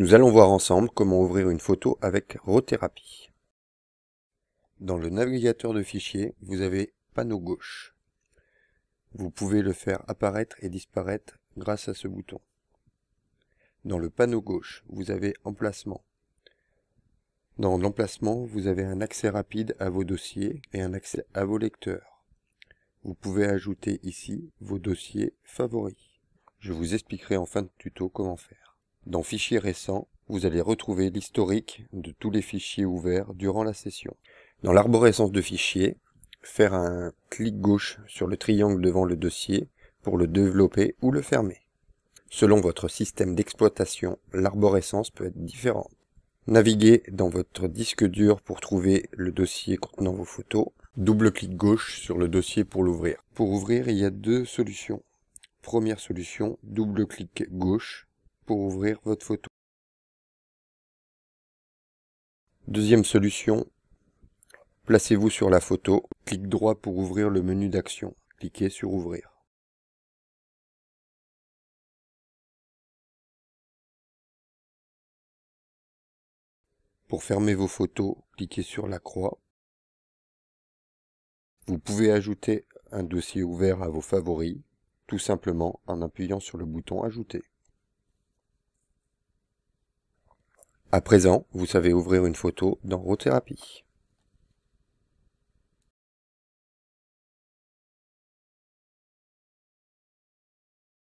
Nous allons voir ensemble comment ouvrir une photo avec Rothérapie. Dans le navigateur de fichiers, vous avez panneau gauche. Vous pouvez le faire apparaître et disparaître grâce à ce bouton. Dans le panneau gauche, vous avez emplacement. Dans l'emplacement, vous avez un accès rapide à vos dossiers et un accès à vos lecteurs. Vous pouvez ajouter ici vos dossiers favoris. Je vous expliquerai en fin de tuto comment faire. Dans Fichiers récents, vous allez retrouver l'historique de tous les fichiers ouverts durant la session. Dans l'arborescence de fichiers, faire un clic gauche sur le triangle devant le dossier pour le développer ou le fermer. Selon votre système d'exploitation, l'arborescence peut être différente. Naviguez dans votre disque dur pour trouver le dossier contenant vos photos. Double-clic gauche sur le dossier pour l'ouvrir. Pour ouvrir, il y a deux solutions. Première solution, double-clic gauche pour ouvrir votre photo. Deuxième solution, placez-vous sur la photo, clique droit pour ouvrir le menu d'action, cliquez sur Ouvrir. Pour fermer vos photos, cliquez sur la croix. Vous pouvez ajouter un dossier ouvert à vos favoris, tout simplement en appuyant sur le bouton Ajouter. À présent, vous savez ouvrir une photo dans Rothérapie.